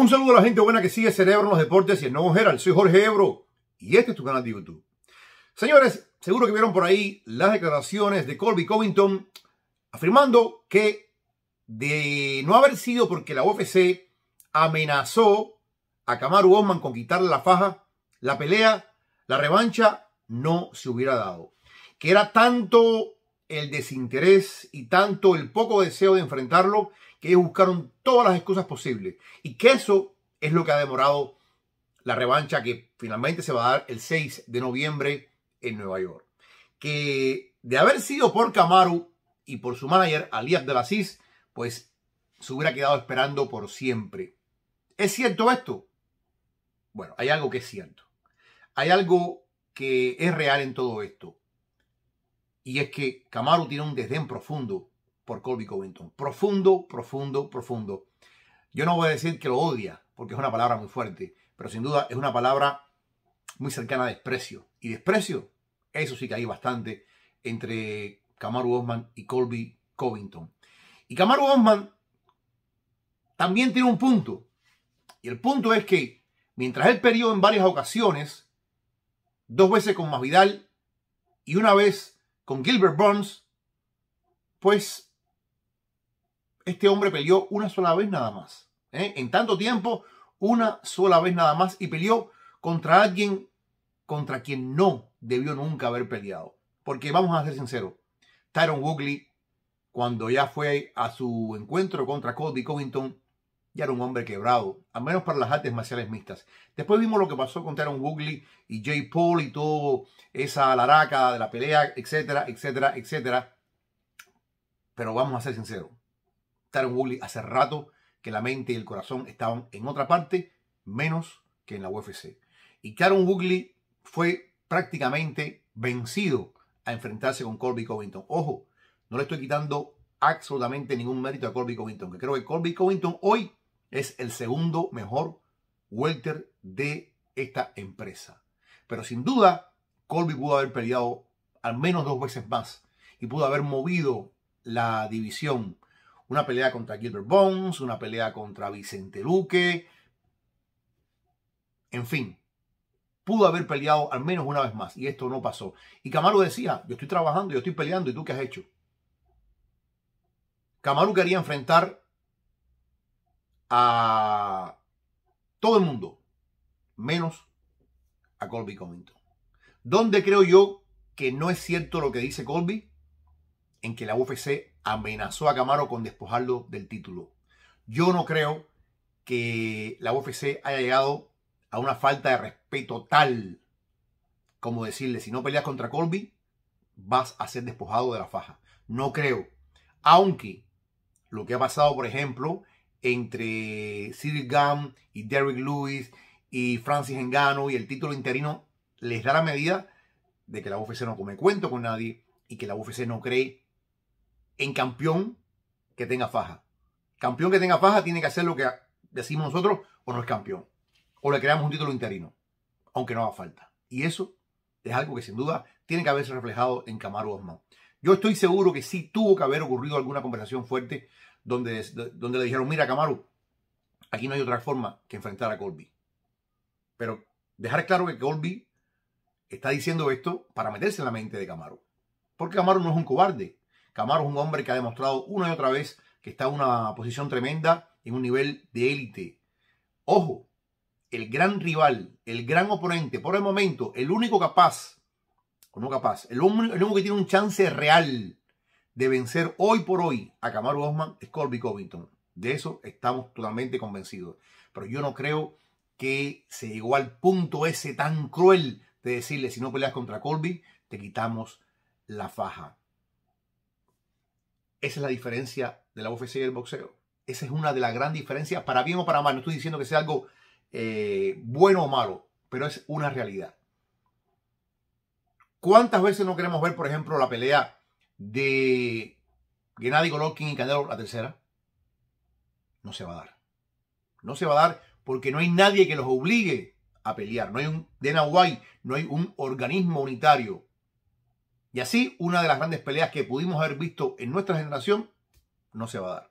Un saludo a la gente buena que sigue Cerebro en los Deportes y el Nuevo Herald. Soy Jorge Ebro y este es tu canal de YouTube. Señores, seguro que vieron por ahí las declaraciones de Colby Covington afirmando que de no haber sido porque la UFC amenazó a Kamaru Osman con quitarle la faja, la pelea, la revancha no se hubiera dado. Que era tanto el desinterés y tanto el poco deseo de enfrentarlo que ellos buscaron todas las excusas posibles y que eso es lo que ha demorado la revancha que finalmente se va a dar el 6 de noviembre en Nueva York. Que de haber sido por Camaro y por su manager, Alias de la CIS, pues se hubiera quedado esperando por siempre. ¿Es cierto esto? Bueno, hay algo que es cierto. Hay algo que es real en todo esto. Y es que Camaro tiene un desdén profundo por Colby Covington. Profundo, profundo, profundo. Yo no voy a decir que lo odia, porque es una palabra muy fuerte, pero sin duda es una palabra muy cercana a desprecio. Y desprecio, eso sí que hay bastante entre Kamaru Osman y Colby Covington. Y Kamaru Osman también tiene un punto. Y el punto es que mientras él perdió en varias ocasiones, dos veces con Masvidal y una vez con Gilbert Burns, pues este hombre peleó una sola vez nada más. ¿eh? En tanto tiempo, una sola vez nada más y peleó contra alguien contra quien no debió nunca haber peleado. Porque vamos a ser sinceros, Tyron Woodley, cuando ya fue a su encuentro contra Cody Covington, ya era un hombre quebrado, al menos para las artes marciales mixtas. Después vimos lo que pasó con Tyron Woodley y Jay Paul y todo esa laraca de la pelea, etcétera, etcétera, etcétera. Pero vamos a ser sinceros, Taron hace rato que la mente y el corazón estaban en otra parte, menos que en la UFC. Y Taron Woodley fue prácticamente vencido a enfrentarse con Colby Covington. Ojo, no le estoy quitando absolutamente ningún mérito a Colby Covington, que creo que Colby Covington hoy es el segundo mejor welter de esta empresa. Pero sin duda, Colby pudo haber peleado al menos dos veces más y pudo haber movido la división una pelea contra Gilbert Bones, una pelea contra Vicente Luque. En fin, pudo haber peleado al menos una vez más y esto no pasó. Y Camaro decía, yo estoy trabajando, yo estoy peleando, ¿y tú qué has hecho? Camaro quería enfrentar a todo el mundo, menos a Colby Covington. ¿Dónde creo yo que no es cierto lo que dice Colby? en que la UFC amenazó a Camaro con despojarlo del título. Yo no creo que la UFC haya llegado a una falta de respeto tal como decirle, si no peleas contra Colby, vas a ser despojado de la faja. No creo. Aunque lo que ha pasado, por ejemplo, entre Cyril Gam y Derrick Lewis y Francis Engano y el título interino les da la medida de que la UFC no come cuento con nadie y que la UFC no cree en campeón que tenga faja. Campeón que tenga faja tiene que hacer lo que decimos nosotros o no es campeón. O le creamos un título interino, aunque no haga falta. Y eso es algo que sin duda tiene que haberse reflejado en Camaro Osman. Yo estoy seguro que sí tuvo que haber ocurrido alguna conversación fuerte donde, donde le dijeron, mira Camaro, aquí no hay otra forma que enfrentar a Colby. Pero dejar claro que Colby está diciendo esto para meterse en la mente de Camaro. Porque Camaro no es un cobarde. Camaro es un hombre que ha demostrado una y otra vez que está en una posición tremenda, en un nivel de élite. Ojo, el gran rival, el gran oponente, por el momento, el único capaz, o no capaz, el único, que tiene un chance real de vencer hoy por hoy a Camaro Osman es Colby Covington. De eso estamos totalmente convencidos. Pero yo no creo que se llegó al punto ese tan cruel de decirle, si no peleas contra Colby, te quitamos la faja. Esa es la diferencia de la UFC y el boxeo. Esa es una de las grandes diferencias, para bien o para mal. No estoy diciendo que sea algo eh, bueno o malo, pero es una realidad. ¿Cuántas veces no queremos ver, por ejemplo, la pelea de Gennady Golovkin y Canelo, la tercera? No se va a dar. No se va a dar porque no hay nadie que los obligue a pelear. No hay un DENA no hay un organismo unitario y así una de las grandes peleas que pudimos haber visto en nuestra generación no se va a dar.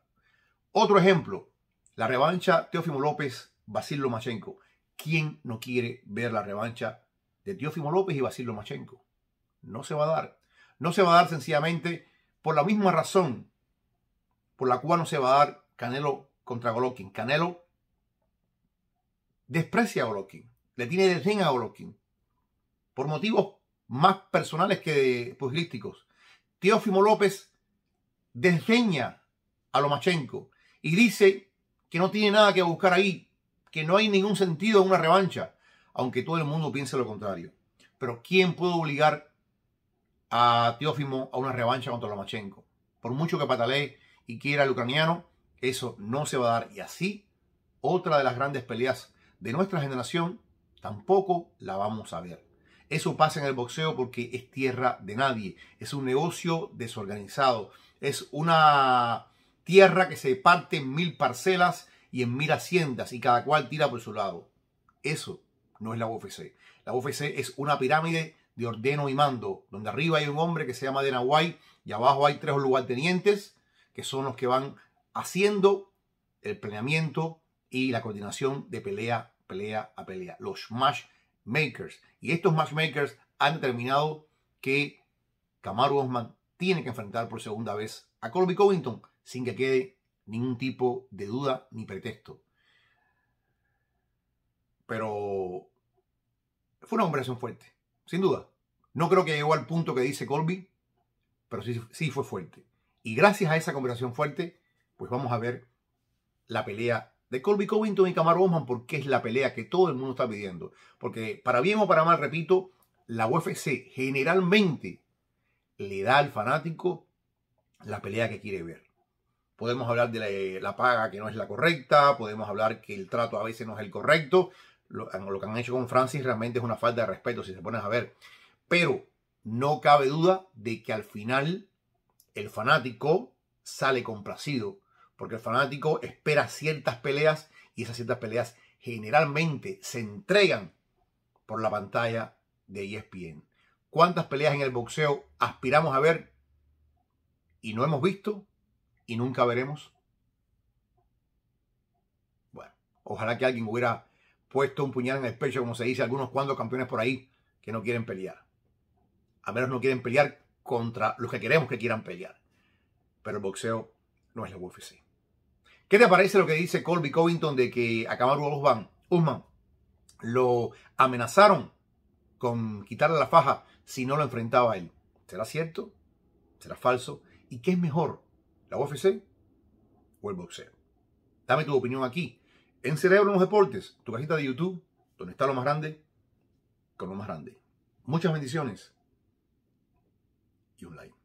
Otro ejemplo, la revancha Teófimo López, Basil Lomachenko. ¿Quién no quiere ver la revancha de Teófimo López y Basil Lomachenko? No se va a dar. No se va a dar sencillamente por la misma razón por la cual no se va a dar Canelo contra Golovkin. Canelo desprecia a Golovkin, le tiene desdén a Golovkin por motivos más personales que pugilísticos. Teófimo López desdeña a Lomachenko y dice que no tiene nada que buscar ahí, que no hay ningún sentido en una revancha, aunque todo el mundo piense lo contrario. Pero ¿quién puede obligar a Teófimo a una revancha contra Lomachenko? Por mucho que patalee y quiera el ucraniano, eso no se va a dar. Y así, otra de las grandes peleas de nuestra generación, tampoco la vamos a ver. Eso pasa en el boxeo porque es tierra de nadie, es un negocio desorganizado, es una tierra que se parte en mil parcelas y en mil haciendas y cada cual tira por su lado. Eso no es la UFC. La UFC es una pirámide de ordeno y mando, donde arriba hay un hombre que se llama Dana White y abajo hay tres lugartenientes que son los que van haciendo el planeamiento y la coordinación de pelea, pelea a pelea. Los Smash y estos matchmakers han determinado que Kamaru Osman tiene que enfrentar por segunda vez a Colby Covington sin que quede ningún tipo de duda ni pretexto. Pero fue una conversación fuerte, sin duda. No creo que llegó al punto que dice Colby, pero sí, sí fue fuerte. Y gracias a esa conversación fuerte, pues vamos a ver la pelea de Colby Covington y Camaro Usman porque es la pelea que todo el mundo está pidiendo. Porque para bien o para mal, repito, la UFC generalmente le da al fanático la pelea que quiere ver. Podemos hablar de eh, la, paga que no es la correcta, podemos hablar que el trato a veces no es el correcto. Lo, que han hecho con Francis realmente es una falta de respeto si se pones a ver. Pero no cabe duda de que al final el fanático sale complacido porque el fanático espera ciertas peleas y esas ciertas peleas generalmente se entregan por la pantalla de ESPN. ¿Cuántas peleas en el boxeo aspiramos a ver y no hemos visto y nunca veremos? Bueno, ojalá que alguien hubiera puesto un puñal en el pecho, como se dice, algunos cuantos campeones por ahí que no quieren pelear. A menos no quieren pelear contra los que queremos que quieran pelear. Pero el boxeo no es la UFC. ¿Qué te parece lo que dice Colby Covington de que a Kamaru Usman, Usman lo amenazaron con quitarle la faja si no lo enfrentaba él? ¿Será cierto? ¿Será falso? ¿Y qué es mejor, la UFC o el boxeo? Dame tu opinión aquí, en Cerebro en los Deportes, tu cajita de YouTube, donde está lo más grande, con lo más grande. Muchas bendiciones y un like.